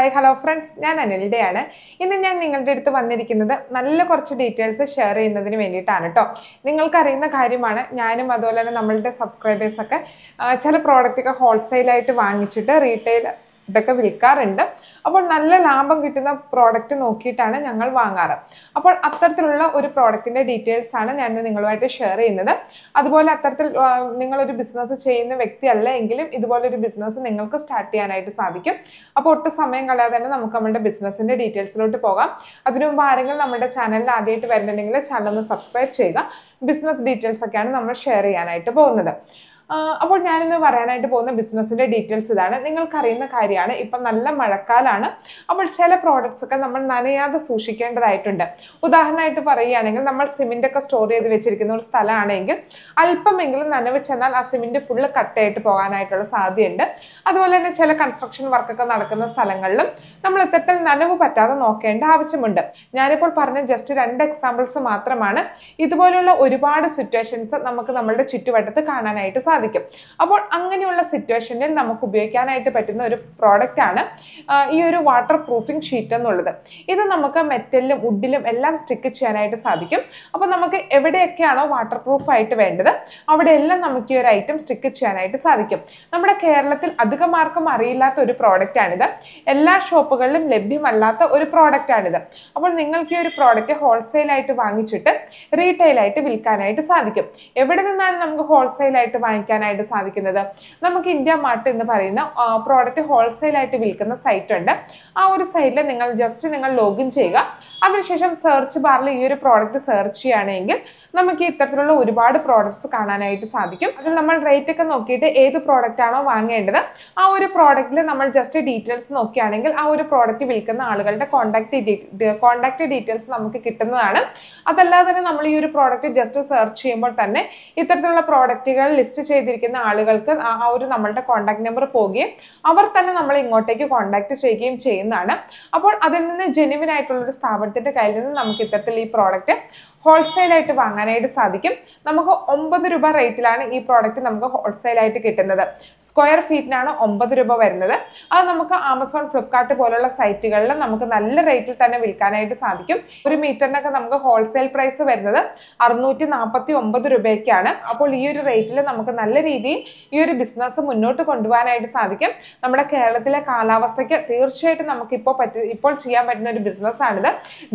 hi hello friends ഞാൻ അനിൽഡയാണ് ഇന്ന് ഞാൻ നിങ്ങളുടെ അടുത്ത് വന്നിരിക്കുന്നത് നല്ല കുറച്ച് ഡീറ്റെയിൽസ് ഷെയർ ചെയ്യുന്നതിന് വേണ്ടിയിട്ടാണ് കേട്ടോ നിങ്ങൾക്കറിയുന്ന കാര്യമാണ് ഞാനും അതുപോലെ തന്നെ നമ്മളുടെ സബ്സ്ക്രൈബേഴ്സൊക്കെ ചില പ്രോഡക്റ്റൊക്കെ ഹോൾസെയിലായിട്ട് വാങ്ങിച്ചിട്ട് റീറ്റെയിൽ ഇതൊക്കെ വിൽക്കാറുണ്ട് അപ്പോൾ നല്ല ലാഭം കിട്ടുന്ന പ്രോഡക്റ്റ് നോക്കിയിട്ടാണ് ഞങ്ങൾ വാങ്ങാറ് അപ്പോൾ അത്തരത്തിലുള്ള ഒരു പ്രോഡക്റ്റിൻ്റെ ഡീറ്റെയിൽസ് ആണ് ഞാൻ നിങ്ങളുമായിട്ട് ഷെയർ ചെയ്യുന്നത് അതുപോലെ അത്തരത്തിൽ നിങ്ങളൊരു ബിസിനസ് ചെയ്യുന്ന വ്യക്തിയല്ല എങ്കിലും ഇതുപോലൊരു ബിസിനസ് നിങ്ങൾക്ക് സ്റ്റാർട്ട് ചെയ്യാനായിട്ട് സാധിക്കും അപ്പോൾ ഒട്ടും സമയം കളയാതെ തന്നെ നമുക്ക് നമ്മുടെ ബിസിനസ്സിൻ്റെ ഡീറ്റെയിൽസിലോട്ട് പോകാം അതിനു മുമ്പ് ആരെങ്കിലും നമ്മുടെ ചാനലിൽ ആദ്യമായിട്ട് വരുന്നുണ്ടെങ്കിൽ ചാനൽ ഒന്ന് സബ്സ്ക്രൈബ് ചെയ്യുക ബിസിനസ് ഡീറ്റെയിൽസ് ഒക്കെയാണ് നമ്മൾ ഷെയർ ചെയ്യാനായിട്ട് പോകുന്നത് അപ്പോൾ ഞാനിന്ന് പറയാനായിട്ട് പോകുന്ന ബിസിനസ്സിൻ്റെ ഡീറ്റെയിൽസ് ഇതാണ് നിങ്ങൾക്കറിയുന്ന കാര്യമാണ് ഇപ്പം നല്ല മഴക്കാലമാണ് അപ്പോൾ ചില പ്രോഡക്റ്റ്സ് ഒക്കെ നമ്മൾ നനയാതെ സൂക്ഷിക്കേണ്ടതായിട്ടുണ്ട് ഉദാഹരണമായിട്ട് പറയുകയാണെങ്കിൽ നമ്മൾ സിമെൻ്റ് ഒക്കെ സ്റ്റോർ ചെയ്ത് വെച്ചിരിക്കുന്ന ഒരു സ്ഥലമാണെങ്കിൽ അല്പമെങ്കിലും നനവ് ചെന്നാൽ ആ സിമെൻ്റ് ഫുള്ള് കട്ടയായിട്ട് പോകാനായിട്ടുള്ള സാധ്യതയുണ്ട് അതുപോലെ തന്നെ ചില കൺസ്ട്രക്ഷൻ വർക്കൊക്കെ നടക്കുന്ന സ്ഥലങ്ങളിലും നമ്മൾ ഇത്തരത്തിൽ നനവ് പറ്റാതെ നോക്കേണ്ട ആവശ്യമുണ്ട് ഞാനിപ്പോൾ പറഞ്ഞ ജസ്റ്റ് രണ്ട് എക്സാമ്പിൾസ് മാത്രമാണ് ഇതുപോലുള്ള ഒരുപാട് സിറ്റുവേഷൻസ് നമുക്ക് നമ്മളുടെ ചുറ്റുവട്ടത്ത് കാണാനായിട്ട് സാധിക്കും സാധിക്കും അപ്പോൾ അങ്ങനെയുള്ള സിറ്റുവേഷനിൽ നമുക്ക് ഉപയോഗിക്കാനായിട്ട് പറ്റുന്ന ഒരു പ്രോഡക്റ്റ് ആണ് ഈ ഒരു വാട്ടർ പ്രൂഫിംഗ് ഷീറ്റ് എന്നുള്ളത് ഇത് നമുക്ക് മെറ്റലിലും വുഡിലും എല്ലാം സ്റ്റിക്ക് ചെയ്യാനായിട്ട് സാധിക്കും അപ്പോൾ നമുക്ക് എവിടെയൊക്കെയാണോ വാട്ടർ ആയിട്ട് വേണ്ടത് അവിടെയെല്ലാം നമുക്ക് ഈ ഒരു ഐറ്റം സ്റ്റിക്ക് ചെയ്യാനായിട്ട് സാധിക്കും നമ്മുടെ കേരളത്തിൽ അധികം ആർക്കും അറിയില്ലാത്ത ഒരു പ്രോഡക്റ്റാണിത് എല്ലാ ഷോപ്പുകളിലും ലഭ്യമല്ലാത്ത ഒരു പ്രോഡക്റ്റാണിത് അപ്പോൾ നിങ്ങൾക്ക് ഈ ഒരു പ്രോഡക്റ്റ് ഹോൾസെയിലായിട്ട് വാങ്ങിച്ചിട്ട് റീറ്റെയിലായിട്ട് വിൽക്കാനായിട്ട് സാധിക്കും എവിടെ നിന്നാണ് നമുക്ക് ഹോൾസെയിലായിട്ട് വാങ്ങിക്കുന്നത് വാങ്ങിക്കാനായിട്ട് സാധിക്കുന്നത് നമുക്ക് ഇന്ത്യ മാർട്ട് എന്ന് പറയുന്ന പ്രോഡക്റ്റ് ഹോൾസെയിലായിട്ട് വിൽക്കുന്ന സൈറ്റ് ഉണ്ട് ആ ഒരു സൈറ്റിൽ നിങ്ങൾ ജസ്റ്റ് നിങ്ങൾ ലോഗിൻ ചെയ്യുക അതിനുശേഷം സെർച്ച് ബാറിൽ ഈ ഒരു പ്രോഡക്റ്റ് സെർച്ച് ചെയ്യുകയാണെങ്കിൽ നമുക്ക് ഇത്തരത്തിലുള്ള ഒരുപാട് പ്രോഡക്റ്റ്സ് കാണാനായിട്ട് സാധിക്കും അതിൽ നമ്മൾ റേറ്റ് ഒക്കെ നോക്കിയിട്ട് ഏത് പ്രോഡക്റ്റ് ആണോ വാങ്ങേണ്ടത് ആ ഒരു പ്രോഡക്റ്റിൽ നമ്മൾ ജസ്റ്റ് ഡീറ്റെയിൽസ് നോക്കുകയാണെങ്കിൽ ആ ഒരു പ്രോഡക്റ്റ് വിൽക്കുന്ന ആളുകളുടെ കോൺടാക്ട് കോൺടാക്ട് ഡീറ്റെയിൽസ് നമുക്ക് കിട്ടുന്നതാണ് അതല്ലാതെ തന്നെ നമ്മൾ ഈ ഒരു പ്രോഡക്റ്റ് ജസ്റ്റ് സെർച്ച് ചെയ്യുമ്പോൾ തന്നെ ഇത്തരത്തിലുള്ള പ്രോഡക്റ്റുകൾ ലിസ്റ്റ് ചെയ്ത് ചെയ്തിരിക്കുന്ന ആളുകൾക്ക് ആ ഒരു നമ്മളുടെ കോൺടാക്ട് നമ്പർ പോവുകയും അവർ തന്നെ നമ്മൾ ഇങ്ങോട്ടേക്ക് കോൺടാക്ട് ചെയ്യുകയും ചെയ്യുന്നതാണ് അപ്പോൾ അതിൽ നിന്ന് ജെനുവിൻ ആയിട്ടുള്ളൊരു സ്ഥാപനത്തിൻ്റെ കയ്യിൽ നിന്ന് നമുക്ക് ഇത്തരത്തിൽ ഈ പ്രോഡക്റ്റ് ഹോൾസെയിലായിട്ട് വാങ്ങാനായിട്ട് സാധിക്കും നമുക്ക് ഒമ്പത് രൂപ റേറ്റിലാണ് ഈ പ്രോഡക്റ്റ് നമുക്ക് ഹോൾസെയിലായിട്ട് കിട്ടുന്നത് സ്ക്വയർ ഫീറ്റിനാണ് ഒമ്പത് രൂപ വരുന്നത് അത് നമുക്ക് ആമസോൺ ഫ്ലിപ്കാർട്ട് പോലുള്ള സൈറ്റുകളിൽ നമുക്ക് നല്ല റേറ്റിൽ തന്നെ വിൽക്കാനായിട്ട് സാധിക്കും ഒരു മീറ്ററിനൊക്കെ നമുക്ക് ഹോൾസെയിൽ പ്രൈസ് വരുന്നത് അറുന്നൂറ്റി നാൽപ്പത്തി ഒമ്പത് രൂപയ്ക്കാണ് അപ്പോൾ ഈ ഒരു റേറ്റിൽ നമുക്ക് നല്ല രീതിയിൽ ഈ ഒരു ബിസിനസ് മുന്നോട്ട് കൊണ്ടുപോകാനായിട്ട് സാധിക്കും നമ്മുടെ കേരളത്തിലെ കാലാവസ്ഥയ്ക്ക് തീർച്ചയായിട്ടും നമുക്കിപ്പോൾ പറ്റി ഇപ്പോൾ ചെയ്യാൻ പറ്റുന്ന ഒരു ബിസിനസ്സാണിത്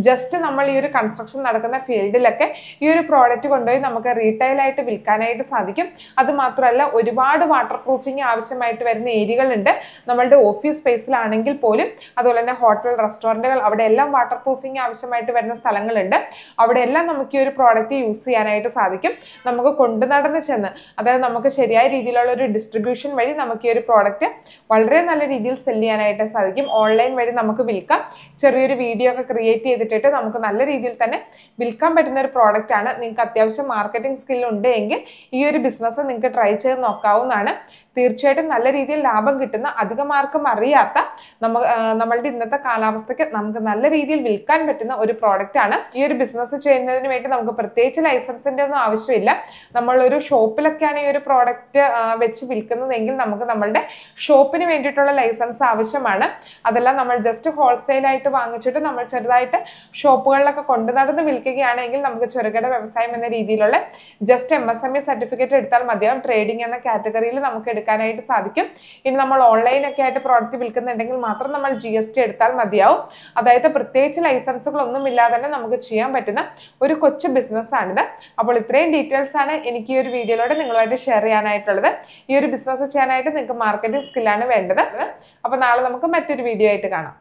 ജസ്റ്റ് നമ്മൾ ഈ ഒരു കൺസ്ട്രക്ഷൻ നടക്കുന്ന ഫീൽഡ് ഫീൽഡിലൊക്കെ ഈ ഒരു പ്രോഡക്റ്റ് കൊണ്ടുപോയി നമുക്ക് റീറ്റെയിലായിട്ട് വിൽക്കാനായിട്ട് സാധിക്കും അതുമാത്രമല്ല ഒരുപാട് വാട്ടർ പ്രൂഫിങ് ആവശ്യമായിട്ട് വരുന്ന ഏരിയകളുണ്ട് നമ്മളുടെ ഓഫീസ് സ്പേസിലാണെങ്കിൽ പോലും അതുപോലെ തന്നെ ഹോട്ടൽ റെസ്റ്റോറൻറ്റുകൾ അവിടെ എല്ലാം വാട്ടർ പ്രൂഫിങ് ആവശ്യമായിട്ട് വരുന്ന സ്ഥലങ്ങളുണ്ട് അവിടെ എല്ലാം നമുക്ക് ഈ ഒരു പ്രോഡക്റ്റ് യൂസ് ചെയ്യാനായിട്ട് സാധിക്കും നമുക്ക് കൊണ്ട് നടന്ന് ചെന്ന് അതായത് നമുക്ക് ശരിയായ രീതിയിലുള്ള ഒരു ഡിസ്ട്രിബ്യൂഷൻ വഴി നമുക്ക് ഈ ഒരു പ്രോഡക്റ്റ് വളരെ നല്ല രീതിയിൽ സെല് ചെയ്യാനായിട്ട് സാധിക്കും ഓൺലൈൻ വഴി നമുക്ക് വിൽക്കാം ചെറിയൊരു വീഡിയോ ഒക്കെ ക്രിയേറ്റ് ചെയ്തിട്ടിട്ട് നമുക്ക് നല്ല രീതിയിൽ തന്നെ വിൽക്കാൻ പറ്റുന്ന ഒരു പ്രോഡക്റ്റ് ആണ് നിങ്ങൾക്ക് അത്യാവശ്യം മാർക്കറ്റിംഗ് ഉണ്ട് എങ്കിൽ ഈ ഒരു ബിസിനസ് നിങ്ങൾക്ക് ട്രൈ ചെയ്ത് നോക്കാവുന്നതാണ് തീർച്ചയായിട്ടും നല്ല രീതിയിൽ ലാഭം കിട്ടുന്ന അധിക ആർക്കും അറിയാത്ത നമ്മ നമ്മളുടെ ഇന്നത്തെ കാലാവസ്ഥയ്ക്ക് നമുക്ക് നല്ല രീതിയിൽ വിൽക്കാൻ പറ്റുന്ന ഒരു പ്രോഡക്റ്റ് ആണ് ഈ ഒരു ബിസിനസ് ചെയ്യുന്നതിന് വേണ്ടി നമുക്ക് പ്രത്യേകിച്ച് ലൈസൻസിൻ്റെ ഒന്നും ആവശ്യമില്ല നമ്മളൊരു ഷോപ്പിലൊക്കെയാണ് ഈ ഒരു പ്രോഡക്റ്റ് വെച്ച് വിൽക്കുന്നതെങ്കിൽ നമുക്ക് നമ്മളുടെ ഷോപ്പിന് വേണ്ടിയിട്ടുള്ള ലൈസൻസ് ആവശ്യമാണ് അതെല്ലാം നമ്മൾ ജസ്റ്റ് ഹോൾസെയിലായിട്ട് വാങ്ങിച്ചിട്ട് നമ്മൾ ചെറുതായിട്ട് ഷോപ്പുകളിലൊക്കെ കൊണ്ടു നടന്ന് അല്ലെങ്കിൽ നമുക്ക് ചെറുകിട വ്യവസായം എന്ന രീതിയിലുള്ള just M S M E certificate എടുത്താൽ മതിയാവും ട്രേഡിംഗ് എന്ന കാറ്റഗറിയിൽ നമുക്ക് എടുക്കാനായിട്ട് സാധിക്കും ഇനി നമ്മൾ ഓൺലൈനൊക്കെ ആയിട്ട് പ്രോഡക്റ്റ് വിൽക്കുന്നുണ്ടെങ്കിൽ മാത്രം നമ്മൾ ജി എസ് ടി എടുത്താൽ മതിയാവും അതായത് പ്രത്യേകിച്ച് ലൈസൻസുകളൊന്നും ഇല്ലാതെ തന്നെ നമുക്ക് ചെയ്യാൻ പറ്റുന്ന ഒരു കൊച്ചു ബിസിനസ്സാണിത് അപ്പോൾ ഇത്രയും ഡീറ്റെയിൽസ് ആണ് എനിക്ക് ഈ ഒരു വീഡിയോയിലൂടെ നിങ്ങളുമായിട്ട് ഷെയർ ചെയ്യാനായിട്ടുള്ളത് ഈ ഒരു ബിസിനസ് ചെയ്യാനായിട്ട് നിങ്ങൾക്ക് മാർക്കറ്റിംഗ് സ്കില്ലാണ് വേണ്ടത് അപ്പോൾ നാളെ നമുക്ക് മറ്റൊരു വീഡിയോ ആയിട്ട് കാണാം